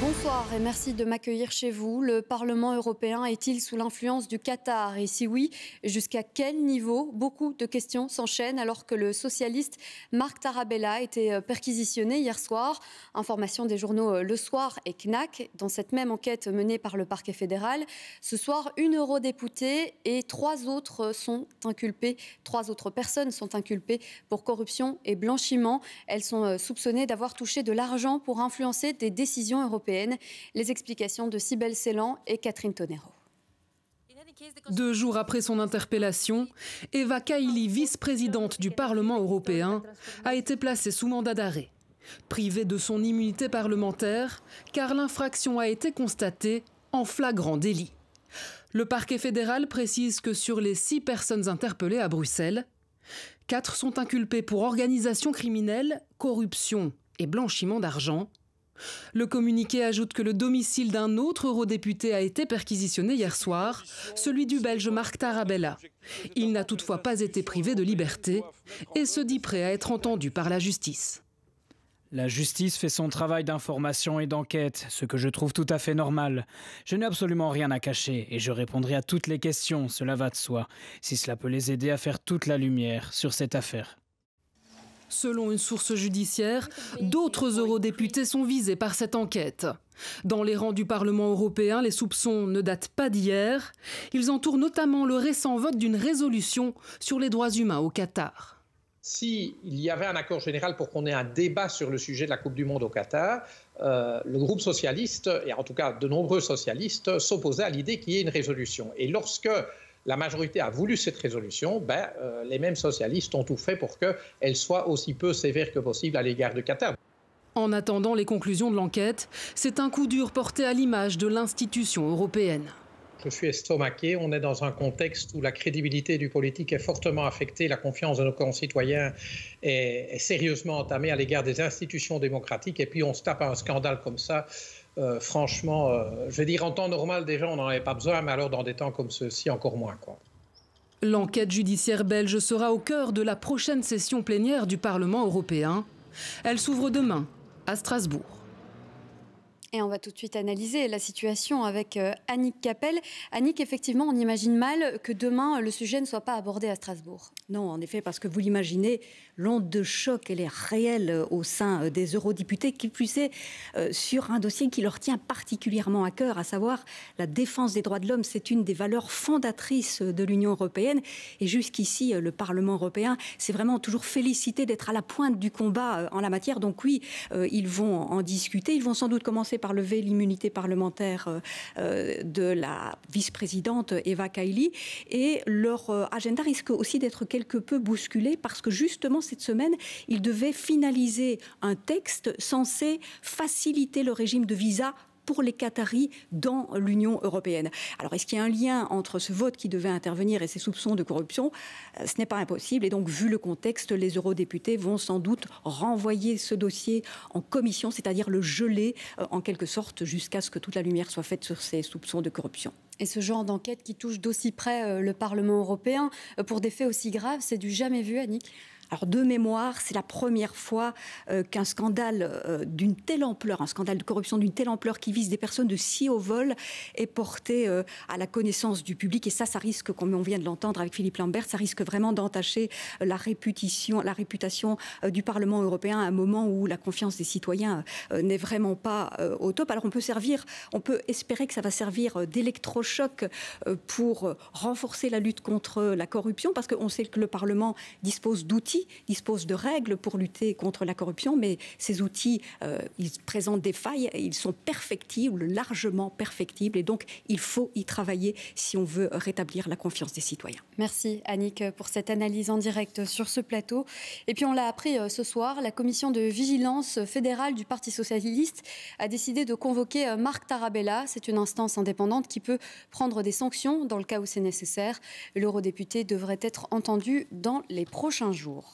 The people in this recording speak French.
Bonsoir et merci de m'accueillir chez vous. Le Parlement européen est-il sous l'influence du Qatar Et si oui, jusqu'à quel niveau Beaucoup de questions s'enchaînent alors que le socialiste Marc Tarabella a été euh, perquisitionné hier soir. Information des journaux euh, Le Soir et CNAC. Dans cette même enquête menée par le parquet fédéral, ce soir, une eurodéputée et trois autres sont inculpées. Trois autres personnes sont inculpées pour corruption et blanchiment. Elles sont euh, soupçonnées d'avoir touché de l'argent pour influencer des décisions européennes les explications de Sibel Célan et Catherine Tonero. Deux jours après son interpellation, Eva Kaili, vice-présidente du Parlement européen, a été placée sous mandat d'arrêt. Privée de son immunité parlementaire, car l'infraction a été constatée en flagrant délit. Le parquet fédéral précise que sur les six personnes interpellées à Bruxelles, quatre sont inculpées pour organisation criminelle, corruption et blanchiment d'argent, le communiqué ajoute que le domicile d'un autre eurodéputé a été perquisitionné hier soir, celui du Belge Marc Tarabella. Il n'a toutefois pas été privé de liberté et se dit prêt à être entendu par la justice. La justice fait son travail d'information et d'enquête, ce que je trouve tout à fait normal. Je n'ai absolument rien à cacher et je répondrai à toutes les questions, cela va de soi, si cela peut les aider à faire toute la lumière sur cette affaire. Selon une source judiciaire, d'autres eurodéputés sont visés par cette enquête. Dans les rangs du Parlement européen, les soupçons ne datent pas d'hier. Ils entourent notamment le récent vote d'une résolution sur les droits humains au Qatar. S'il y avait un accord général pour qu'on ait un débat sur le sujet de la Coupe du Monde au Qatar, euh, le groupe socialiste, et en tout cas de nombreux socialistes, s'opposaient à l'idée qu'il y ait une résolution. Et lorsque la majorité a voulu cette résolution, ben, euh, les mêmes socialistes ont tout fait pour qu'elle soit aussi peu sévère que possible à l'égard de Qatar. En attendant les conclusions de l'enquête, c'est un coup dur porté à l'image de l'institution européenne. Je suis estomaqué. On est dans un contexte où la crédibilité du politique est fortement affectée, la confiance de nos concitoyens est, est sérieusement entamée à l'égard des institutions démocratiques. Et puis on se tape à un scandale comme ça. Euh, franchement, euh, je veux dire, en temps normal, déjà, on n'en avait pas besoin, mais alors dans des temps comme ceux-ci, encore moins. Quoi. L'enquête judiciaire belge sera au cœur de la prochaine session plénière du Parlement européen. Elle s'ouvre demain à Strasbourg. Et on va tout de suite analyser la situation avec euh, Annick Capel. Annick, effectivement, on imagine mal que demain, le sujet ne soit pas abordé à Strasbourg. Non, en effet, parce que vous l'imaginez, l'onde de choc, elle est réelle euh, au sein euh, des eurodéputés, qui plus est sur un dossier qui leur tient particulièrement à cœur, à savoir la défense des droits de l'homme. C'est une des valeurs fondatrices de l'Union européenne. Et jusqu'ici, le Parlement européen s'est vraiment toujours félicité d'être à la pointe du combat en la matière. Donc oui, ils vont en discuter. Ils vont sans doute commencer par lever l'immunité parlementaire euh, euh, de la vice-présidente Eva Kaili. Et leur euh, agenda risque aussi d'être quelque peu bousculé parce que justement cette semaine, ils devaient finaliser un texte censé faciliter le régime de visa pour les Qataris dans l'Union européenne. Alors, est-ce qu'il y a un lien entre ce vote qui devait intervenir et ces soupçons de corruption euh, Ce n'est pas impossible. Et donc, vu le contexte, les eurodéputés vont sans doute renvoyer ce dossier en commission, c'est-à-dire le geler euh, en quelque sorte jusqu'à ce que toute la lumière soit faite sur ces soupçons de corruption. Et ce genre d'enquête qui touche d'aussi près euh, le Parlement européen pour des faits aussi graves, c'est du jamais vu, Annick alors de mémoire, c'est la première fois euh, qu'un scandale euh, d'une telle ampleur, un scandale de corruption d'une telle ampleur qui vise des personnes de si haut vol est porté euh, à la connaissance du public. Et ça, ça risque, comme on vient de l'entendre avec Philippe Lambert, ça risque vraiment d'entacher la réputation, du Parlement européen à un moment où la confiance des citoyens n'est vraiment pas au top. Alors on peut servir, on peut espérer que ça va servir d'électrochoc pour renforcer la lutte contre la corruption parce qu'on sait que le Parlement dispose d'outils dispose disposent de règles pour lutter contre la corruption, mais ces outils, euh, ils présentent des failles, ils sont perfectibles, largement perfectibles, et donc il faut y travailler si on veut rétablir la confiance des citoyens. Merci Annick pour cette analyse en direct sur ce plateau. Et puis on l'a appris euh, ce soir, la commission de vigilance fédérale du Parti socialiste a décidé de convoquer euh, Marc Tarabella. C'est une instance indépendante qui peut prendre des sanctions dans le cas où c'est nécessaire. L'eurodéputé devrait être entendu dans les prochains jours.